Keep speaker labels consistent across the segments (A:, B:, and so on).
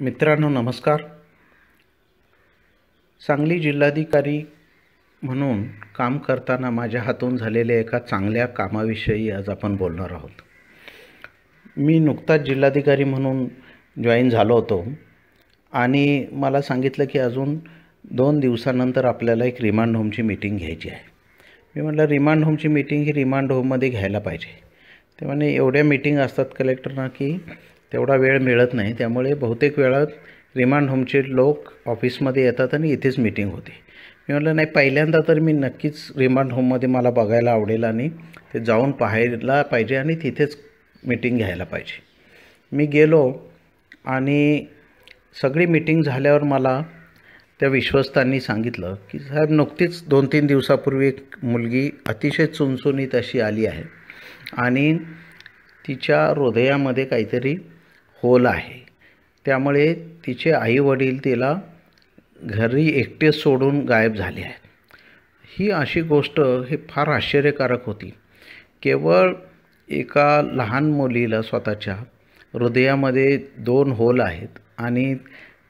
A: मित्रांनो नमस्कार सांगली जिल्हाधिकारी म्हणून काम करताना माझ्या हातून झालेल्या एका चांगल्या कामाविषयी आज आपण बोलणार आहोत मी नुकताच जिल्हाधिकारी म्हणून जॉईन झालो होतो आणि मला सांगितलं की अजून दोन दिवसानंतर आपल्याला एक रिमांड होमची मीटिंग घ्यायची आहे मी म्हटलं रिमांड होमची मीटिंग ही रिमांड होममध्ये घ्यायला पाहिजे ते म्हणे एवढ्या मीटिंग असतात कलेक्टरना की तेवढा वेळ मिळत नाही त्यामुळे बहुतेक वेळा रिमांड होमचे लोक ऑफिसमध्ये येतात आणि इथेच मिटिंग होते मी म्हटलं नाही पहिल्यांदा तर मी नक्कीच रिमांड होममध्ये मला बघायला आवडेल आणि ते जाऊन पाहायला पाहिजे आणि तिथेच मिटिंग घ्यायला पाहिजे मी गेलो आणि सगळी मिटिंग झाल्यावर मला त्या विश्वस्तांनी सांगितलं की साहेब नुकतीच दोन तीन दिवसापूर्वी एक मुलगी अतिशय चुनचुनीत अशी आली आहे आणि तिच्या हृदयामध्ये काहीतरी होल आहे त्यामुळे तिचे आईवडील तिला घरी एकटे सोडून गायब झाले आहेत ही अशी गोष्ट हे फार आश्चर्यकारक होती केवळ एका लहान मुलीला स्वतःच्या हृदयामध्ये दोन होल आहेत आणि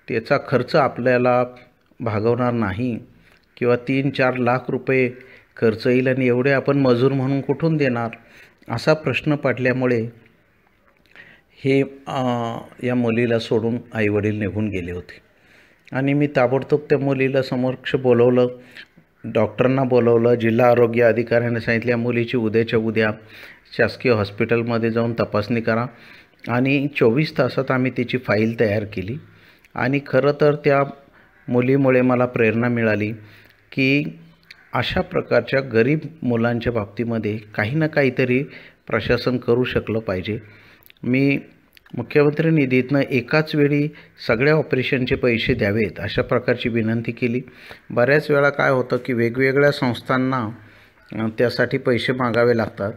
A: त्याचा खर्च आपल्याला भागवणार नाही किंवा तीन चार लाख रुपये खर्च येईल आणि एवढे आपण मजूर म्हणून कुठून देणार असा प्रश्न पडल्यामुळे हे या मुलीला सोडून आईवडील निघून गेले होते आणि मी ताबडतोब त्या मुलीला समक्ष बोलवलं डॉक्टरांना बोलवलं जिल्हा आरोग्य अधिकाऱ्याने सांगितलं या मुलीची उद्याच्या उद्या शासकीय हॉस्पिटलमध्ये जाऊन तपासणी करा आणि चोवीस तासात आम्ही तिची फाईल तयार केली आणि खरं तर त्या मुलीमुळे मला प्रेरणा मिळाली की अशा प्रकारच्या गरीब मुलांच्या बाबतीमध्ये काही ना काहीतरी प्रशासन करू शकलं पाहिजे मी मुख्यमंत्री निधीतनं एकाच वेळी सगळ्या ऑपरेशनचे पैसे द्यावेत अशा प्रकारची विनंती केली बऱ्याच वेळा काय होतं की वेगवेगळ्या संस्थांना त्यासाठी पैसे मागावे लागतात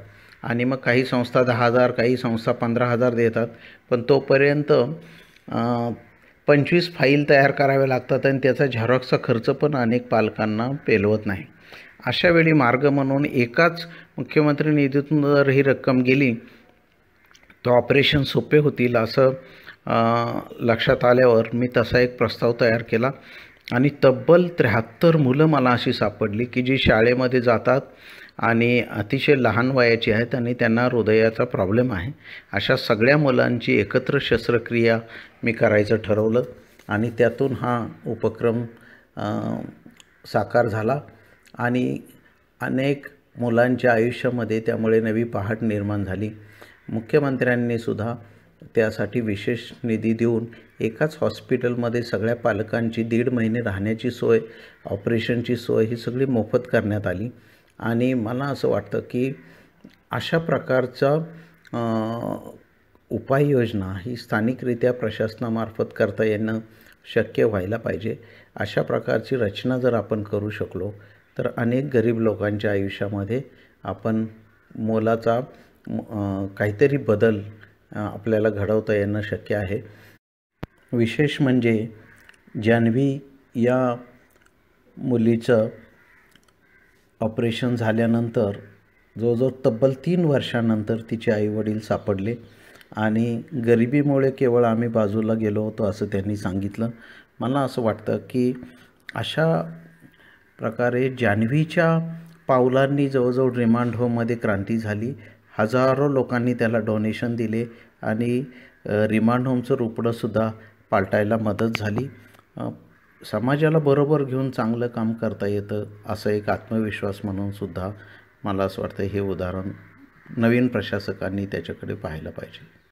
A: आणि मग काही संस्था दहा हजार काही संस्था पंधरा हजार देतात पण तोपर्यंत पंचवीस फाईल तयार कराव्या लागतात आणि त्याचा झेरॉक्सचा खर्च पण अनेक पालकांना पेलवत नाही अशावेळी मार्ग म्हणून एकाच मुख्यमंत्री निधीतून जर ही रक्कम गेली तो ऑपरेशन सोपे होतील असं लक्षात आल्यावर मी तसा एक प्रस्ताव तयार केला आणि तब्बल त्र्याहत्तर मुलं मला अशी सापडली की जी शाळेमध्ये जातात आणि अतिशय लहान वयाची आहेत आणि त्यांना हृदयाचा प्रॉब्लेम आहे अशा सगळ्या मुलांची एकत्र शस्त्रक्रिया मी करायचं ठरवलं आणि त्यातून हा उपक्रम साकार झाला आणि अनेक मुलांच्या आयुष्यामध्ये त्यामुळे नवी पहाट निर्माण झाली मुख्यमंत्र्यांनीसुद्धा सुद्धा त्यासाठी विशेष निधी देऊन एकाच हॉस्पिटलमध्ये सगळ्या पालकांची दीड महिने राहण्याची सोय ऑपरेशनची सोय ही सगळी मोफत करण्यात आली आणि मला असं वाटतं की अशा प्रकारचा उपाययोजना ही स्थानिकरित्या प्रशासनामार्फत करता येणं शक्य व्हायला पाहिजे अशा प्रकारची रचना जर आपण करू शकलो तर अनेक गरीब लोकांच्या आयुष्यामध्ये आपण मोलाचा काहीतरी बदल आपल्याला घडवता येणं शक्य आहे विशेष म्हणजे जान्हवी या मुलीचं ऑपरेशन झाल्यानंतर जवळजवळ तब्बल तीन वर्षानंतर तिचे आईवडील सापडले आणि गरिबीमुळे केवळ आम्ही बाजूला गेलो होतो असं त्यांनी सांगितलं मला असं वाटतं की अशा प्रकारे जान्हवीच्या पावलांनी जवळजवळ रिमांड होममध्ये क्रांती झाली हजारो लोकांनी त्याला डोनेशन दिले आणि रिमांड होमचं रुपडंसुद्धा पालटायला मदत झाली समाजाला बरोबर घेऊन चांगलं काम करता येतं असं एक आत्मविश्वास म्हणूनसुद्धा मला असं वाटतं हे उदाहरण नवीन प्रशासकांनी त्याच्याकडे पाहायला पाहिजे